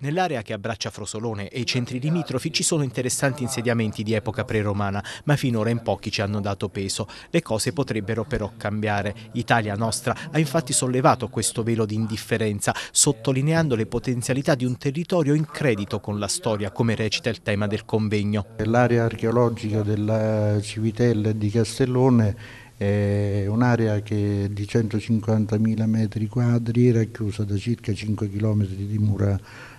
Nell'area che abbraccia Frosolone e i centri limitrofi ci sono interessanti insediamenti di epoca preromana, ma finora in pochi ci hanno dato peso. Le cose potrebbero però cambiare. Italia Nostra ha infatti sollevato questo velo di indifferenza, sottolineando le potenzialità di un territorio in credito con la storia, come recita il tema del convegno. L'area archeologica della Civitella e di Castellone è un'area che di 150.000 metri quadri racchiusa da circa 5 km di mura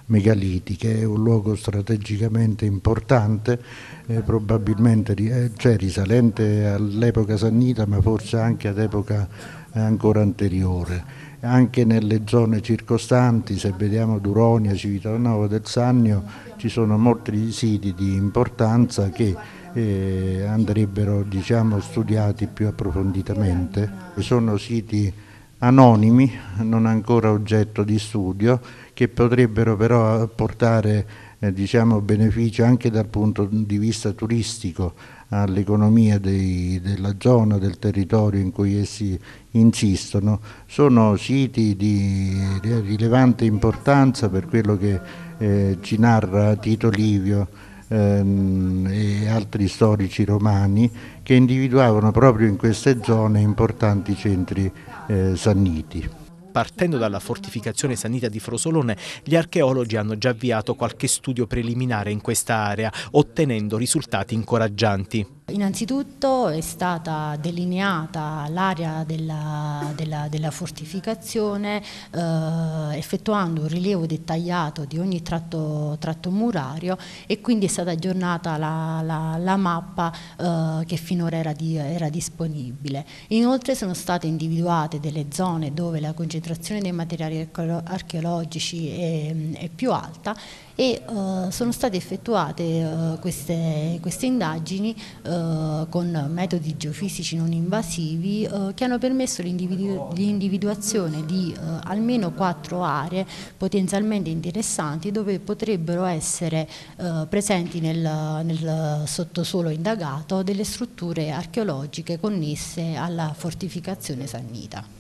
megalitiche, è un luogo strategicamente importante, eh, probabilmente eh, cioè, risalente all'epoca sannita ma forse anche ad epoca eh, ancora anteriore. Anche nelle zone circostanti, se vediamo Duronia, Civitanova del Sannio, ci sono molti siti di importanza che eh, andrebbero diciamo, studiati più approfonditamente. Sono siti anonimi, non ancora oggetto di studio, che potrebbero però portare eh, diciamo, beneficio anche dal punto di vista turistico all'economia della zona, del territorio in cui essi insistono. Sono siti di, rilevante importanza per quello che eh, ci narra Tito Livio ehm, e altri storici romani che individuavano proprio in queste zone importanti centri eh, sanniti. Partendo dalla fortificazione sanita di Frosolone, gli archeologi hanno già avviato qualche studio preliminare in questa area, ottenendo risultati incoraggianti. Innanzitutto è stata delineata l'area della, della, della, fortificazione eh, effettuando un rilievo dettagliato di ogni tratto, tratto, murario e quindi è stata aggiornata la, la, la mappa eh, che finora era, di, era, disponibile. Inoltre sono state individuate delle zone dove la concentrazione dei materiali archeologici è, è più alta e eh, sono state effettuate eh, queste, queste indagini eh, eh, con metodi geofisici non invasivi eh, che hanno permesso l'individuazione di eh, almeno quattro aree potenzialmente interessanti dove potrebbero essere presenti nel, nel sottosuolo indagato delle strutture archeologiche connesse alla fortificazione sannita.